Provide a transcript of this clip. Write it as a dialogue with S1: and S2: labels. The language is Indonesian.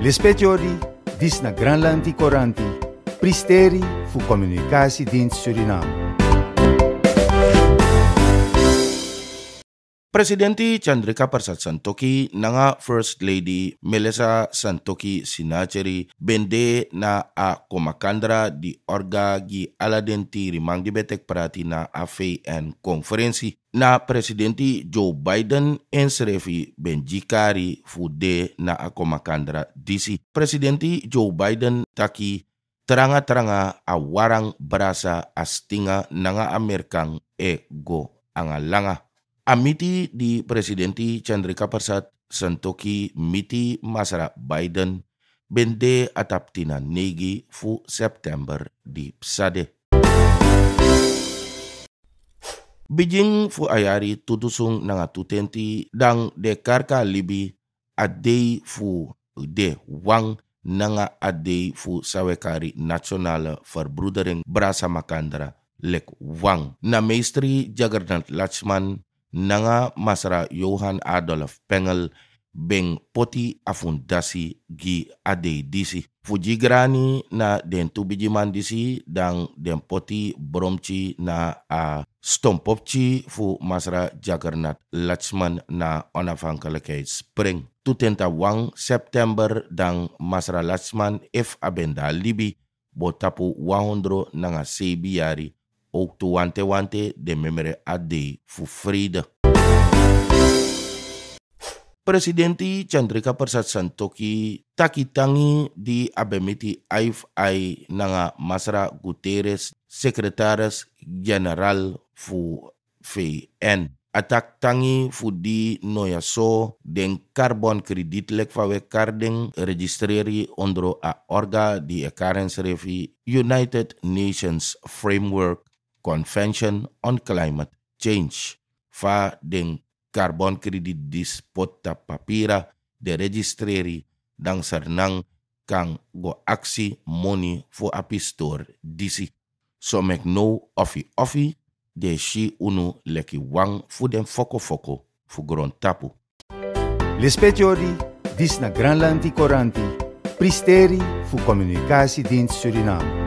S1: Le speciori, na Granland Coranti, pristeri fu communicatie din Suriname.
S2: Presidenti Chandrika Persat Santoki nanga First Lady Melissa Santoki Sinacheri bende na a komakandra di orga gi aladenti rimang di betek prati na a konferensi na presidenti Joe Biden ensrevi benjikari fude na a komakandra disi. Presidenti Joe Biden taki teranga-teranga a warang berasa astinga nanga Amerikang ego angalanga. Amiti di presidenti Chandrika Persat sentoki miti masara Biden bende ataptina negi fu September di psade. Beijing fu ayari tutusung nanga tutenti dang dekarka libi adei fu de wang nanga adei fu sawekari nasional verbrudering brasa makandra lek wang. Na meistri Jagernat Lachman nanga masra Johan Adolf Pengel beng poti Afundasi gi Ade disi. Fuji grani na den tubiji mandisi dan den poti bromci na a stompopci fu masra Jagernat Latsman na Tu Tutenta wang September dan masra Latsman F abenda libi botapu wahondro nanga Sebiari ook to wante wante de memere ade fu vrede. Presidenti Chandrika Persat Santoki takitangi di abemiti AIF ai nanga Masra Guterres Sekretaris General fu VN. Atak tangi fu di noyaso den karbon kredit lek fawe karding registreri ondro a orga di e serifi United Nations Framework Convention on Climate Change, fa den carbon credit dispota papira de registreri dan sernang kan go aksi money for apistor disi. So mek no ofi ofi de si unu leki wang fu den
S1: foko foko fu gron tapu. L'espetiori dis na Granlandi Coranti, pristeri fu communicatiedienst Suriname.